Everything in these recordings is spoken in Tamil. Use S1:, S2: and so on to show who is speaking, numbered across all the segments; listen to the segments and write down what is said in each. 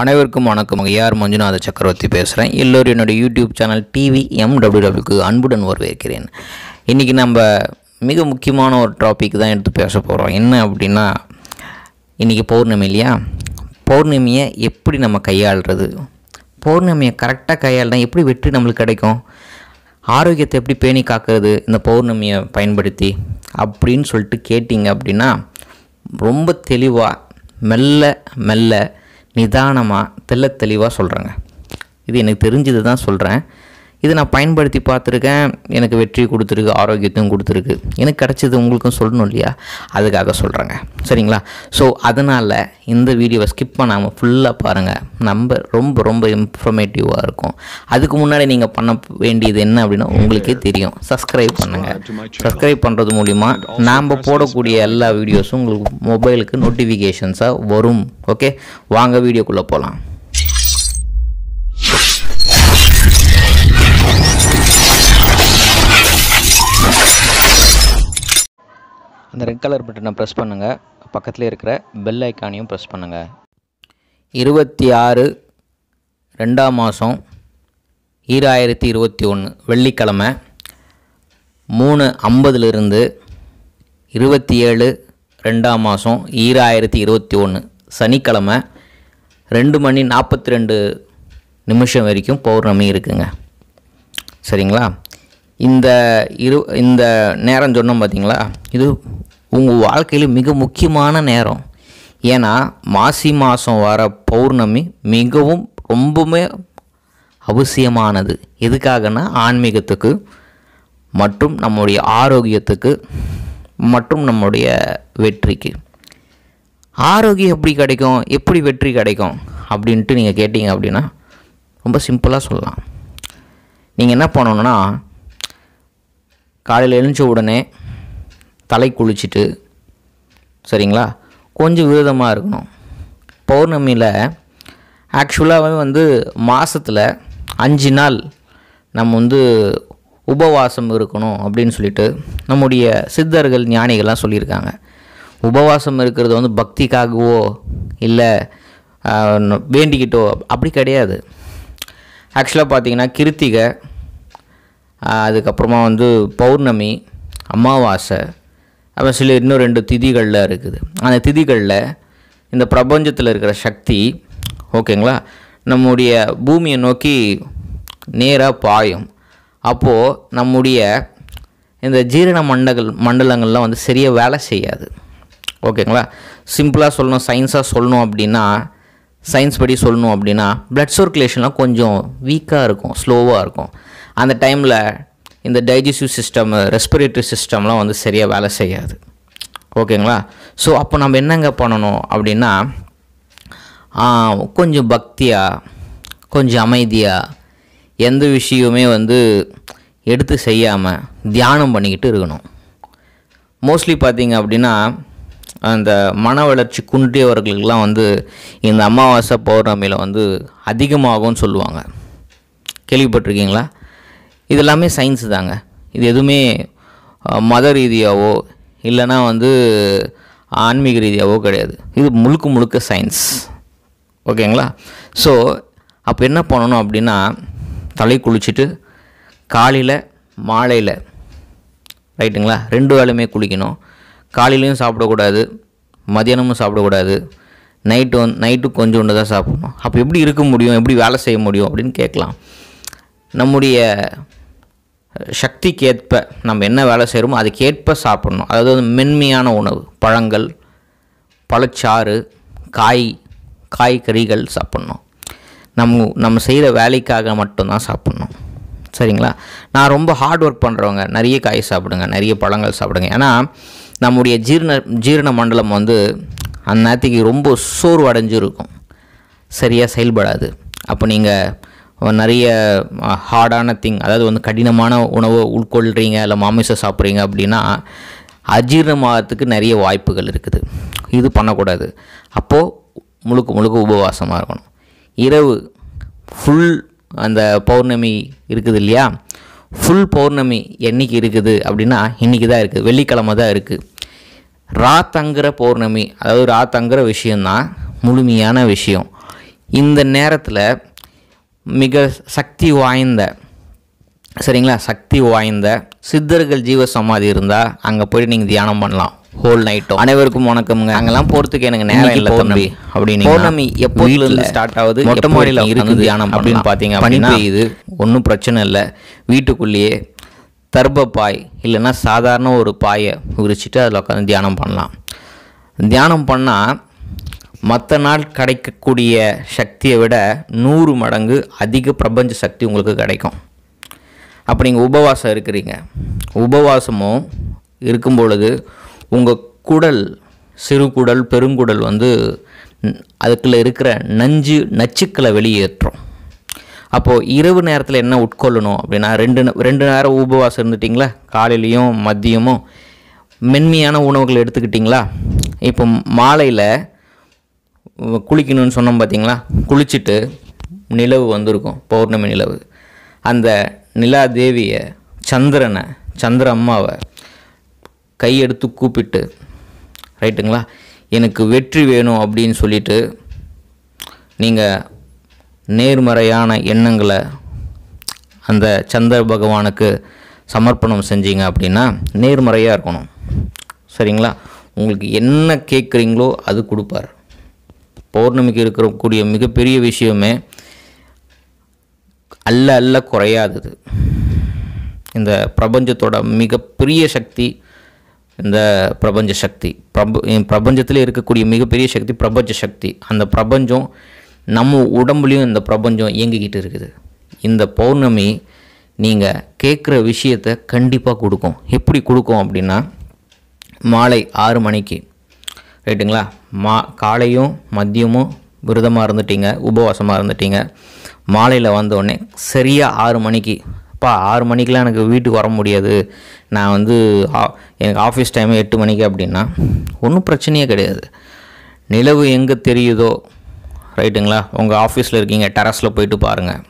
S1: அனைவருக்கும் வணக்கம் ஏஆர் மஞ்சுநாத சக்கரவர்த்தி பேசுகிறேன் எல்லோரும் என்னுடைய யூடியூப் சேனல் டிவி எம் டபிள்யூடபிள்யூக்கு அன்புடன் வரவேற்கிறேன் இன்றைக்கி நம்ம மிக முக்கியமான ஒரு டாபிக் தான் எடுத்து பேச போகிறோம் என்ன அப்படின்னா இன்றைக்கி பௌர்ணமி இல்லையா பௌர்ணமியை எப்படி நம்ம கையாளுறது பௌர்ணமியை கரெக்டாக கையாளுனா எப்படி வெற்றி நம்மளுக்கு கிடைக்கும் ஆரோக்கியத்தை எப்படி பேணி காக்கிறது இந்த பௌர்ணமியை பயன்படுத்தி அப்படின்னு சொல்லிட்டு கேட்டிங்க அப்படின்னா ரொம்ப தெளிவாக மெல்ல மெல்ல நிதானமாக தெல்ல தெளிவாக சொல்கிறேங்க இது எனக்கு தெரிஞ்சது தான் சொல்கிறேன் இது நான் பயன்படுத்தி பார்த்துருக்கேன் எனக்கு வெற்றி கொடுத்துருக்கு ஆரோக்கியத்தையும் கொடுத்துருக்கு எனக்கு கிடச்சது உங்களுக்கும் சொல்லணும் இல்லையா அதுக்காக சொல்கிறேங்க சரிங்களா ஸோ அதனால் இந்த வீடியோவை ஸ்கிப் பண்ணாமல் ஃபுல்லாக பாருங்கள் நம்ம ரொம்ப ரொம்ப இன்ஃபர்மேட்டிவாக இருக்கும் அதுக்கு முன்னாடி நீங்கள் பண்ண வேண்டியது என்ன அப்படின்னா உங்களுக்கே தெரியும் சப்ஸ்கிரைப் பண்ணுங்கள் சப்ஸ்கிரைப் பண்ணுறது மூலிமா நாம் போடக்கூடிய எல்லா வீடியோஸும் உங்களுக்கு மொபைலுக்கு நோட்டிஃபிகேஷன்ஸாக வரும் ஓகே வாங்க வீடியோக்குள்ளே போகலாம் அந்த ரெட் கலர் பட்டனை ப்ரெஸ் பண்ணுங்கள் பக்கத்தில் இருக்கிற பெல் ஐக்கானையும் ப்ரெஸ் பண்ணுங்கள் இருபத்தி ஆறு ரெண்டாம் மாதம் ஈராயிரத்தி இருபத்தி ஒன்று வெள்ளிக்கிழமை மூணு ஐம்பதுலேருந்து இருபத்தி ஏழு ரெண்டாம் மாதம் ஈராயிரத்தி இருபத்தி ஒன்று சனிக்கிழமை ரெண்டு மணி நாற்பத்தி ரெண்டு நிமிஷம் வரைக்கும் பௌர்ணமி இருக்குங்க சரிங்களா இந்த இரு இந்த நேரம் சொன்னோம் பார்த்தீங்களா இது உங்கள் வாழ்க்கையில் மிக முக்கியமான நேரம் ஏன்னா மாசி மாதம் வர பௌர்ணமி மிகவும் ரொம்பவுமே அவசியமானது எதுக்காகனா ஆன்மீகத்துக்கு மற்றும் நம்முடைய ஆரோக்கியத்துக்கு மற்றும் நம்முடைய வெற்றிக்கு ஆரோக்கியம் எப்படி கிடைக்கும் எப்படி வெற்றி கிடைக்கும் அப்படின்ட்டு நீங்கள் கேட்டிங்க அப்படின்னா ரொம்ப சிம்பிளாக சொல்லலாம் நீங்கள் என்ன பண்ணணுன்னா காலையில் எழுந்த உடனே தலை குளிச்சுட்டு சரிங்களா கொஞ்சம் விரதமாக இருக்கணும் பௌர்ணமியில் ஆக்சுவலாகவே வந்து மாதத்தில் அஞ்சு நாள் நம்ம வந்து உபவாசம் இருக்கணும் அப்படின்னு சொல்லிட்டு நம்முடைய சித்தர்கள் ஞானிகள்லாம் சொல்லியிருக்காங்க உபவாசம் இருக்கிறது வந்து பக்திக்காகவோ இல்லை வேண்டிக்கிட்டோ அப்படி கிடையாது ஆக்சுவலாக பார்த்திங்கன்னா கிருத்திகை அதுக்கப்புறமா வந்து பௌர்ணமி அமாவாசை அப்புறம் சில இன்னும் ரெண்டு திதிகளில் இருக்குது அந்த திதிகளில் இந்த பிரபஞ்சத்தில் இருக்கிற சக்தி ஓகேங்களா நம்முடைய பூமியை நோக்கி நேராக பாயும் அப்போது நம்முடைய இந்த ஜீரண மண்டங்கள் மண்டலங்கள்லாம் வந்து சரியாக வேலை செய்யாது ஓகேங்களா சிம்பிளாக சொல்லணும் சயின்ஸாக சொல்லணும் அப்படின்னா சயின்ஸ் படி சொல்லணும் அப்படின்னா ப்ளட் சர்க்குலேஷன்லாம் கொஞ்சம் வீக்காக இருக்கும் ஸ்லோவாக இருக்கும் அந்த டைமில் இந்த டைஜஸ்டிவ் சிஸ்டம் ரெஸ்பிரேட்டரி சிஸ்டம்லாம் வந்து சரியாக வேலை செய்யாது ஓகேங்களா ஸோ அப்போ நம்ம என்னங்க பண்ணணும் அப்படின்னா கொஞ்சம் பக்தியாக கொஞ்சம் அமைதியாக எந்த விஷயமே வந்து எடுத்து செய்யாமல் தியானம் பண்ணிக்கிட்டு இருக்கணும் மோஸ்ட்லி பார்த்திங்க அப்படின்னா அந்த மன வளர்ச்சி குன்றியவர்களுக்கெல்லாம் வந்து இந்த அமாவாசை பௌர்ணமியில் வந்து அதிகமாகும்னு சொல்லுவாங்க கேள்விப்பட்டிருக்கீங்களா இது எல்லாமே சயின்ஸு தாங்க இது எதுவுமே மத ரீதியாகவோ இல்லைனா வந்து ஆன்மீக ரீதியாகவோ கிடையாது இது முழுக்க முழுக்க சயின்ஸ் ஓகேங்களா ஸோ அப்போ என்ன பண்ணணும் அப்படின்னா தலை குளிச்சுட்டு காலையில் மாலையில் ரைட்டுங்களா ரெண்டு வேலையுமே குளிக்கணும் காலையிலையும் சாப்பிடக்கூடாது மதியானமும் சாப்பிடக்கூடாது நைட்டு வந்து நைட்டு கொஞ்சம் ஒன்று தான் சாப்பிடணும் அப்போ எப்படி இருக்க முடியும் எப்படி வேலை செய்ய முடியும் அப்படின்னு கேட்கலாம் நம்முடைய சக்திக்கேற்ப நம்ம என்ன வேலை செய்கிறோமோ அதுக்கேற்ப சாப்பிட்ணும் அதாவது மென்மையான உணவு பழங்கள் பழச்சாறு காய் காய்கறிகள் சாப்பிட்ணும் நம்ம நம்ம செய்கிற வேலைக்காக மட்டும்தான் சாப்பிட்ணும் சரிங்களா நான் ரொம்ப ஹார்ட் ஒர்க் பண்ணுறவங்க நிறைய காய் சாப்பிடுங்க நிறைய பழங்கள் சாப்பிடுங்க ஏன்னா நம்முடைய ஜீரண ஜீரண மண்டலம் வந்து அந்நேரத்துக்கு ரொம்ப சோர்வடைஞ்சிருக்கும் சரியாக செயல்படாது அப்போ நீங்கள் நிறைய ஹார்டான திங் அதாவது வந்து கடினமான உணவை உட்கொள்கிறீங்க இல்லை மாமிசம் சாப்பிட்றீங்க அப்படின்னா அஜீரணமாகறதுக்கு நிறைய வாய்ப்புகள் இருக்குது இது பண்ணக்கூடாது அப்போது முழுக்க முழுக்க உபவாசமாக இருக்கணும் இரவு ஃபுல் அந்த பௌர்ணமி இருக்குது இல்லையா ஃபுல் பௌர்ணமி என்றைக்கு இருக்குது அப்படின்னா இன்றைக்கி தான் இருக்குது வெள்ளிக்கிழமை தான் இருக்குது ரா தங்குற பௌர்ணமி அதாவது ரா தங்குற விஷயந்தான் முழுமையான விஷயம் இந்த நேரத்தில் மிக சக்தி வாய்ந்த சரிங்களா சக்தி வாய்ந்த சித்தர்கள் ஜீவ சமாதி இருந்தால் அங்கே போய் நீங்கள் தியானம் பண்ணலாம் ஹோல் நைட்டும் அனைவருக்கும் வணக்கம்ங்க அங்கெல்லாம் போகிறதுக்கு எனக்கு நேரம் இல்லை தம்பி அப்படின்னு பௌர்ணமி எப்போதுலேருந்து ஸ்டார்ட் ஆகுது மொட்டை மாடியில் இருக்குது தியானம் அப்படின்னு பார்த்தீங்க அப்படின்னா இது ஒன்றும் பிரச்சனை இல்லை வீட்டுக்குள்ளேயே தர்ப பாய் இல்லைன்னா சாதாரண ஒரு பாயை விரிச்சிட்டு அதில் உட்காந்து தியானம் பண்ணலாம் தியானம் பண்ணால் மற்ற நாள் கிடைக்கக்கூடிய சக்தியை விட நூறு மடங்கு அதிக பிரபஞ்ச சக்தி உங்களுக்கு கிடைக்கும் அப்போ நீங்கள் உபவாசம் இருக்கிறீங்க உபவாசமும் இருக்கும் பொழுது உங்கள் குடல் சிறு குடல் பெருங்குடல் வந்து அதுக்குள்ளே இருக்கிற நஞ்சு நச்சுக்களை வெளியேற்றும் அப்போது இரவு நேரத்தில் என்ன உட்கொள்ளணும் அப்படின்னா ரெண்டு ரெண்டு நேரம் உபவாசம் இருந்துட்டிங்களா காலையிலையும் மதியமும் மென்மையான உணவுகள் எடுத்துக்கிட்டிங்களா இப்போ மாலையில் குளிக்கணும்னு சொன்னோம் பார்த்தீங்களா குளிச்சுட்டு நிலவு வந்திருக்கும் பௌர்ணமி நிலவு அந்த நிலா தேவியை சந்திரனை சந்திர அம்மாவை கையெடுத்து கூப்பிட்டு ரைட்டுங்களா எனக்கு வெற்றி வேணும் அப்படின்னு சொல்லிட்டு நீங்கள் நேர்மறையான எண்ணங்களை அந்த சந்திர பகவானுக்கு சமர்ப்பணம் செஞ்சீங்க அப்படின்னா நேர்மறையாக இருக்கணும் சரிங்களா உங்களுக்கு என்ன கேட்குறீங்களோ அது கொடுப்பார் பௌர்ணமிக்கு இருக்கக்கூடிய மிகப்பெரிய விஷயமே அல்ல அல்ல குறையாதது இந்த பிரபஞ்சத்தோட மிகப்பெரிய சக்தி இந்த பிரபஞ்ச சக்தி பிரப பிரபஞ்சத்தில் இருக்கக்கூடிய மிகப்பெரிய சக்தி பிரபஞ்ச சக்தி அந்த பிரபஞ்சம் நம்ம உடம்புலேயும் இந்த பிரபஞ்சம் இயங்கிக்கிட்டு இருக்குது இந்த பௌர்ணமி நீங்கள் கேட்குற விஷயத்த கண்டிப்பாக கொடுக்கும் எப்படி கொடுக்கும் அப்படின்னா மாலை ஆறு மணிக்கு ரைட்டுங்களா மா காலையும் மதியமும் விரதமாக இருந்துட்டீங்க உபவாசமாக இருந்துட்டீங்க மாலையில் வந்தோடனே சரியாக ஆறு மணிக்கு அப்பா ஆறு மணிக்கெலாம் எனக்கு வீட்டுக்கு வர முடியாது நான் வந்து எனக்கு ஆஃபீஸ் டைம் எட்டு மணிக்கு அப்படின்னா ஒன்றும் பிரச்சனையே கிடையாது நிலவு எங்கே தெரியுதோ ரைட்டுங்களா உங்கள் ஆஃபீஸில் இருக்கீங்க டெரஸில் போயிட்டு பாருங்கள்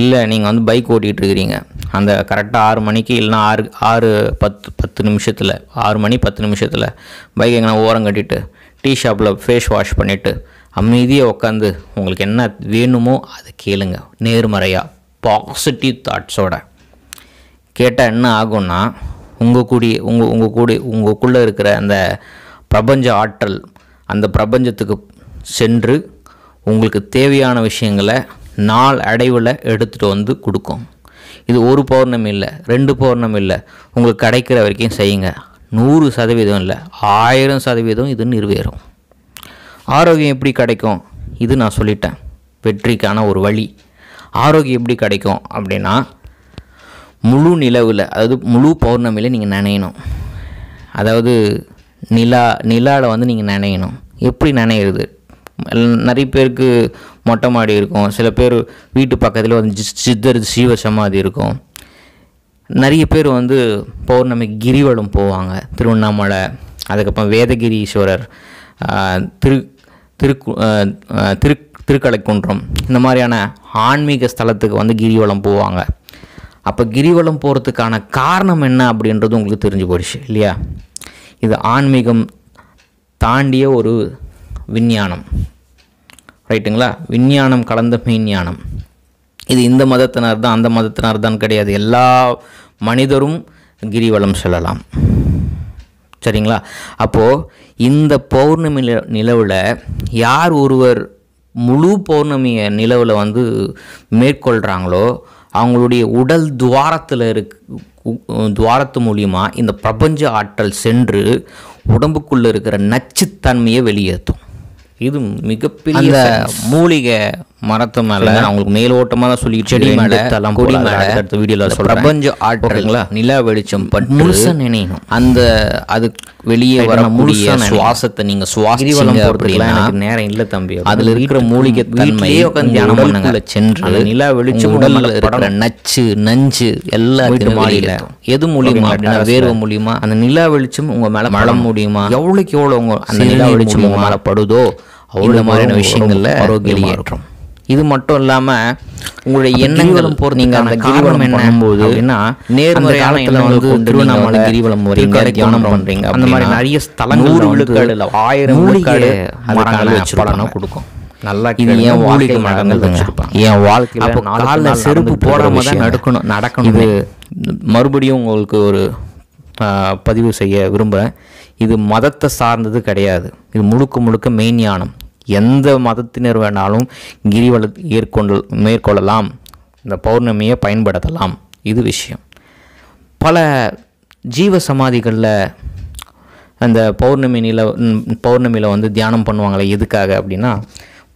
S1: இல்லை நீங்கள் வந்து பைக் ஓட்டிகிட்டு இருக்கிறீங்க அந்த கரெக்டாக ஆறு மணிக்கு இல்லைனா ஆறு ஆறு பத்து பத்து நிமிஷத்தில் ஆறு மணி பத்து நிமிஷத்தில் பைக் எங்கன்னா ஓரம் கட்டிட்டு டீ ஷாப்பில் ஃபேஸ் வாஷ் பண்ணிவிட்டு அமைதியாக உட்காந்து உங்களுக்கு என்ன வேணுமோ அதை கேளுங்க நேர்மறையாக பாசிட்டிவ் தாட்ஸோட கேட்டால் என்ன ஆகும்னா உங்கள் கூடிய உங்கள் உங்கள் கூடிய உங்களுக்குள்ளே இருக்கிற அந்த பிரபஞ்ச ஆற்றல் அந்த பிரபஞ்சத்துக்கு சென்று உங்களுக்கு தேவையான விஷயங்களை நாள் அடைவில் எடுத்துகிட்டு வந்து கொடுக்கும் இது ஒரு பௌர்ணமி இல்லை ரெண்டு பௌர்ணமி இல்லை உங்களுக்கு கிடைக்கிற வரைக்கும் செய்யுங்க நூறு சதவீதம் இல்லை ஆயிரம் சதவீதம் இது நிறுவேறும் ஆரோக்கியம் எப்படி கிடைக்கும் இது நான் சொல்லிட்டேன் வெற்றிக்கான ஒரு வழி ஆரோக்கியம் எப்படி கிடைக்கும் அப்படின்னா முழு நிலவில் அதாவது முழு பௌர்ணமியில் நீங்கள் நினையணும் அதாவது நிலா நிலாவில் வந்து நீங்கள் நினையணும் எப்படி நினைகிறது நிறைய பேருக்கு மொட்டை மாடி இருக்கும் சில பேர் வீட்டு பக்கத்தில் வந்து சித்தர் சீவ சமாதி இருக்கும் நிறைய பேர் வந்து பௌர்ணமி கிரிவலம் போவாங்க திருவண்ணாமலை அதுக்கப்புறம் வேதகிரி ஈஸ்வரர் திரு திருக்கு திரு திருக்கலைக்குன்றம் இந்த மாதிரியான ஆன்மீக ஸ்தலத்துக்கு வந்து கிரிவலம் போவாங்க அப்போ கிரிவலம் போகிறதுக்கான காரணம் என்ன அப்படின்றது உங்களுக்கு தெரிஞ்சு போயிடுச்சு இல்லையா இது ஆன்மீகம் தாண்டிய ஒரு விஞ்ஞானம் ரைட்டுங்களா விஞ்ஞானம் கலந்த மெய்ஞானம் இது இந்த மதத்தினர் தான் அந்த மதத்தினர் தான் கிடையாது எல்லா மனிதரும் கிரிவலம் செல்லலாம் சரிங்களா அப்போது இந்த பௌர்ணமி நிலவில் யார் ஒருவர் முழு பௌர்ணமியை நிலவில் வந்து மேற்கொள்கிறாங்களோ அவங்களுடைய உடல் துவாரத்தில் இருக்கு துவாரத்து மூலியமாக இந்த பிரபஞ்ச ஆற்றல் சென்று உடம்புக்குள்ளே இருக்கிற நச்சுத்தன்மையை வெளியேற்றும் இது மிகப்பெரிய மூலிகை மரத்து மேலே அவங்களுக்கு மேலோட்டமாக தான் சொல்லி செடி மேலே கொடி மேலே அடுத்த வீடியோவில் சொல்கிறேன் பிரபஞ்ச ஆற்றுங்களா நிலா வெளிச்சம் பட்டு முழுசாக நினைக்கணும் அந்த அது வெளியே வர முழுசாக சுவாசத்தை நீங்கள் சுவாசி வளம் எனக்கு நேரம் இல்லை தம்பி அதில் இருக்கிற மூலிகை தன்மையே உட்காந்து தியானம் பண்ணுங்க சென்று நிலா வெளிச்சம் உடலில் இருக்கிற நச்சு நஞ்சு எல்லா வீட்டு எது மூலியமா அப்படின்னா வேர்வை மூலியமா அந்த நிலா வெளிச்சம் உங்கள் மேலே மழை முடியுமா எவ்வளோக்கு எவ்வளோ உங்கள் அந்த நிலா வெளிச்சம் உங்கள் மேலே படுதோ இந்த மாதிரியான விஷயங்களில் ஆரோக்கிய ஏற்றம் இது மட்டும் இல்லாமல் உங்களுடைய எண்ணங்களும் போகிறது நீங்கள் அந்த காரணம் என்ன போது என்ன நேர்மறையான வந்து திருவண்ணாமலை கிரிவலம் வரீங்க தியானம் பண்ணுறீங்க அந்த மாதிரி நிறைய ஸ்தலங்கள் நூறு விழுக்காடு இல்லை ஆயிரம் விழுக்காடு அதுக்கான வச்சுருப்பாங்க கொடுக்கும் நல்லா இது என் வாழ்க்கை மரங்கள் என் வாழ்க்கையில் அப்போ காலில் செருப்பு போடாமல் தான் நடக்கணும் நடக்கணும் இது மறுபடியும் உங்களுக்கு ஒரு பதிவு செய்ய விரும்புகிறேன் இது மதத்தை சார்ந்தது கிடையாது இது முழுக்க முழுக்க ஞானம் எந்த மதத்தினர் வேணாலும் கிரிவல ஏற்கொண்டு மேற்கொள்ளலாம் இந்த பௌர்ணமியை பயன்படுத்தலாம் இது விஷயம் பல ஜீவ சமாதிகளில் அந்த பௌர்ணமி நில பௌர்ணமியில் வந்து தியானம் பண்ணுவாங்களே எதுக்காக அப்படின்னா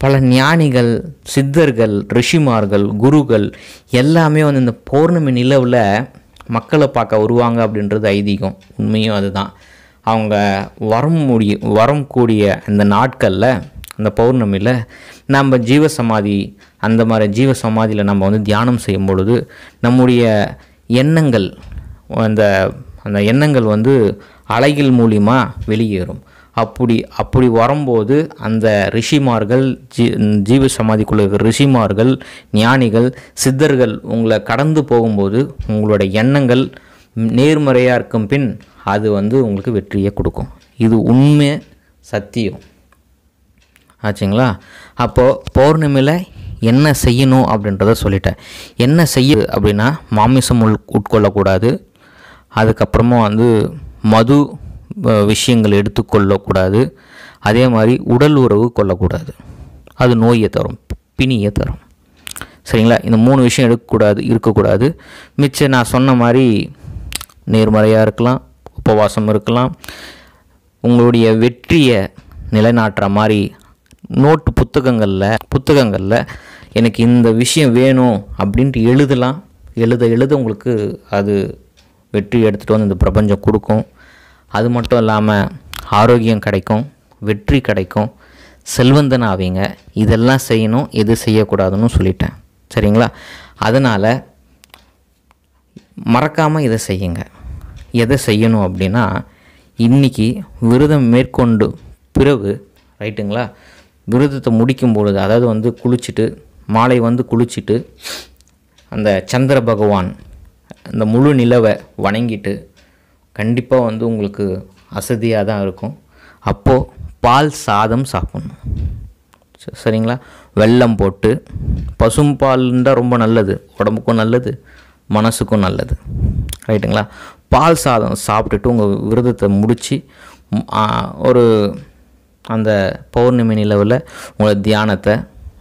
S1: பல ஞானிகள் சித்தர்கள் ரிஷிமார்கள் குருகள் எல்லாமே வந்து இந்த பௌர்ணமி நிலவில் மக்களை பார்க்க வருவாங்க அப்படின்றது ஐதீகம் உண்மையும் அதுதான் அவங்க முடிய முடியும் கூடிய இந்த நாட்களில் அந்த பௌர்ணமியில் நம்ம ஜீவசமாதி அந்த மாதிரி ஜீவசமாதியில் நம்ம வந்து தியானம் செய்யும் பொழுது நம்முடைய எண்ணங்கள் அந்த அந்த எண்ணங்கள் வந்து அலைகள் மூலிமா வெளியேறும் அப்படி அப்படி வரும்போது அந்த ரிஷிமார்கள் ஜீ ஜீவ சமாதிக்குள்ள இருக்கிற ரிஷிமார்கள் ஞானிகள் சித்தர்கள் உங்களை கடந்து போகும்போது உங்களோட எண்ணங்கள் நேர்மறையாக இருக்கும் பின் அது வந்து உங்களுக்கு வெற்றியை கொடுக்கும் இது உண்மை சத்தியம் ஆச்சுங்களா அப்போது பௌர்ணமியில் என்ன செய்யணும் அப்படின்றத சொல்லிட்டேன் என்ன செய்ய அப்படின்னா மாமிசம் உள் உட்கொள்ளக்கூடாது அதுக்கப்புறமா வந்து மது விஷயங்கள் எடுத்துக்கொள்ளக்கூடாது அதே மாதிரி உடல் உறவு கொள்ளக்கூடாது அது நோயை தரும் பிணியை தரும் சரிங்களா இந்த மூணு விஷயம் எடுக்கக்கூடாது இருக்கக்கூடாது மிச்சம் நான் சொன்ன மாதிரி நேர்மறையாக இருக்கலாம் உபவாசம் இருக்கலாம் உங்களுடைய வெற்றியை நிலைநாட்டுற மாதிரி நோட்டு புத்தகங்களில் புத்தகங்களில் எனக்கு இந்த விஷயம் வேணும் அப்படின்ட்டு எழுதலாம் எழுத எழுத உங்களுக்கு அது வெற்றி எடுத்துகிட்டு வந்து இந்த பிரபஞ்சம் கொடுக்கும் அது மட்டும் இல்லாமல் ஆரோக்கியம் கிடைக்கும் வெற்றி கிடைக்கும் செல்வந்தன் ஆவீங்க இதெல்லாம் செய்யணும் எது செய்யக்கூடாதுன்னு சொல்லிட்டேன் சரிங்களா அதனால் மறக்காமல் இதை செய்யுங்க எதை செய்யணும் அப்படின்னா இன்றைக்கி விரதம் மேற்கொண்டு பிறகு ரைட்டுங்களா விரதத்தை முடிக்கும் பொழுது அதாவது வந்து குளிச்சுட்டு மாலை வந்து குளிச்சுட்டு அந்த சந்திர பகவான் அந்த முழு நிலவை வணங்கிட்டு கண்டிப்பாக வந்து உங்களுக்கு அசதியாக தான் இருக்கும் அப்போது பால் சாதம் சாப்பிட்ணும் சரிங்களா வெள்ளம் போட்டு பசும் பால்ன்றா ரொம்ப நல்லது உடம்புக்கும் நல்லது மனசுக்கும் நல்லது ரைட்டுங்களா பால் சாதம் சாப்பிட்டுட்டு உங்கள் விரதத்தை முடித்து ஒரு அந்த பௌர்ணமி நிலவில் உங்களோட தியானத்தை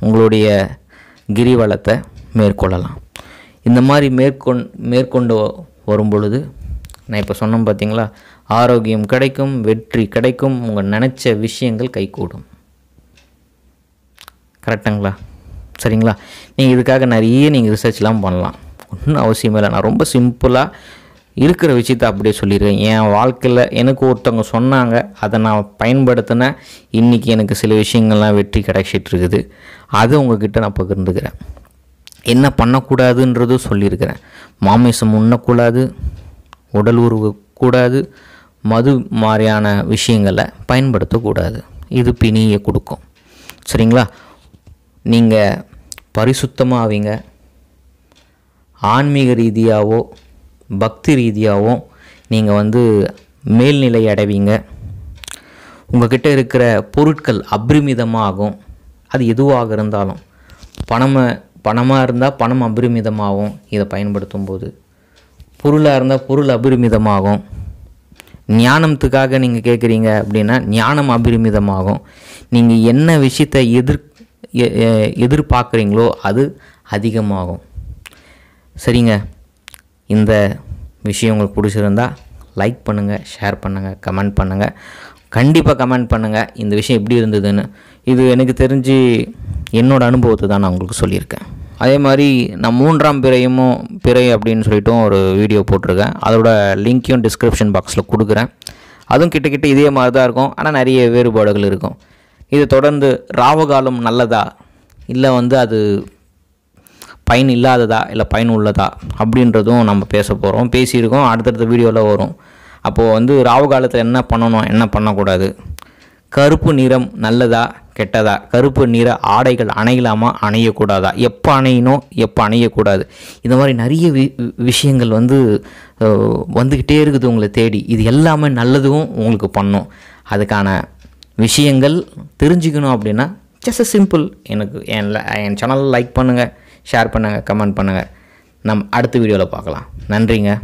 S1: உங்களுடைய கிரிவலத்தை மேற்கொள்ளலாம் இந்த மாதிரி மேற்கொண் மேற்கொண்டு வரும் பொழுது நான் இப்போ சொன்னோம் பார்த்தீங்களா ஆரோக்கியம் கிடைக்கும் வெற்றி கிடைக்கும் உங்கள் நினச்ச விஷயங்கள் கைகூடும் கரெக்டுங்களா சரிங்களா நீங்கள் இதுக்காக நிறைய நீங்கள் ரிசர்ச்லாம் பண்ணலாம் ஒன்றும் அவசியமே இல்லை நான் ரொம்ப சிம்பிளாக இருக்கிற விஷயத்த அப்படியே சொல்லியிருக்கேன் என் வாழ்க்கையில் எனக்கு ஒருத்தவங்க சொன்னாங்க அதை நான் பயன்படுத்தினேன் இன்றைக்கி எனக்கு சில விஷயங்கள்லாம் வெற்றி கிடைச்சிட்டு இருக்குது அது உங்ககிட்ட நான் பகிர்ந்துக்கிறேன் என்ன பண்ணக்கூடாதுன்றதும் சொல்லியிருக்கிறேன் மாமிசம் உண்ணக்கூடாது உடல் உருவக்கூடாது மது மாதிரியான விஷயங்களை பயன்படுத்தக்கூடாது இது பிணியை கொடுக்கும் சரிங்களா நீங்கள் பரிசுத்தமாக ஆவீங்க ஆன்மீக ரீதியாகவோ பக்தி ரீதியாகவும் நீங்கள் வந்து மேல்நிலை அடைவீங்க உங்கள்கிட்ட இருக்கிற பொருட்கள் அபரிமிதமாகும் அது எதுவாக இருந்தாலும் பணமாக பணமாக இருந்தால் பணம் அபரிமிதமாகும் இதை பயன்படுத்தும் போது பொருளாக இருந்தால் பொருள் அபரிமிதமாகும் ஞானத்துக்காக நீங்கள் கேட்குறீங்க அப்படின்னா ஞானம் அபரிமிதமாகும் நீங்கள் என்ன விஷயத்தை எதிர் எதிர்பார்க்குறீங்களோ அது அதிகமாகும் சரிங்க இந்த விஷயம் உங்களுக்கு பிடிச்சிருந்தால் லைக் பண்ணுங்கள் ஷேர் பண்ணுங்கள் கமெண்ட் பண்ணுங்கள் கண்டிப்பாக கமெண்ட் பண்ணுங்கள் இந்த விஷயம் எப்படி இருந்ததுன்னு இது எனக்கு தெரிஞ்சு என்னோடய அனுபவத்தை தான் நான் உங்களுக்கு சொல்லியிருக்கேன் அதே மாதிரி நான் மூன்றாம் பிறையும் பிறை அப்படின்னு சொல்லிட்டும் ஒரு வீடியோ போட்டிருக்கேன் அதோட லிங்க்கையும் டிஸ்கிரிப்ஷன் பாக்ஸில் கொடுக்குறேன் அதுவும் கிட்டக்கிட்ட இதே மாதிரி தான் இருக்கும் ஆனால் நிறைய வேறுபாடுகள் இருக்கும் இது தொடர்ந்து ராவகாலம் நல்லதா இல்லை வந்து அது பயன் இல்லாததா இல்லை பயன் உள்ளதா அப்படின்றதும் நம்ம பேச போகிறோம் பேசியிருக்கோம் அடுத்தடுத்த வீடியோவில் வரும் அப்போது வந்து ராவு காலத்தில் என்ன பண்ணணும் என்ன பண்ணக்கூடாது கருப்பு நிறம் நல்லதா கெட்டதா கருப்பு நிற ஆடைகள் அணையலாமா அணையக்கூடாதா எப்போ அணையணும் எப்போ அணையக்கூடாது இந்த மாதிரி நிறைய வி விஷயங்கள் வந்து வந்துக்கிட்டே இருக்குது உங்களை தேடி இது எல்லாமே நல்லதும் உங்களுக்கு பண்ணும் அதுக்கான விஷயங்கள் தெரிஞ்சுக்கணும் அப்படின்னா ஜஸ்ட் சிம்பிள் எனக்கு என் என் சேனலை லைக் பண்ணுங்கள் ஷேர் பண்ணுங்கள் கமெண்ட் பண்ணுங்கள் நம் அடுத்த வீடியோவில் பார்க்கலாம் நன்றிங்க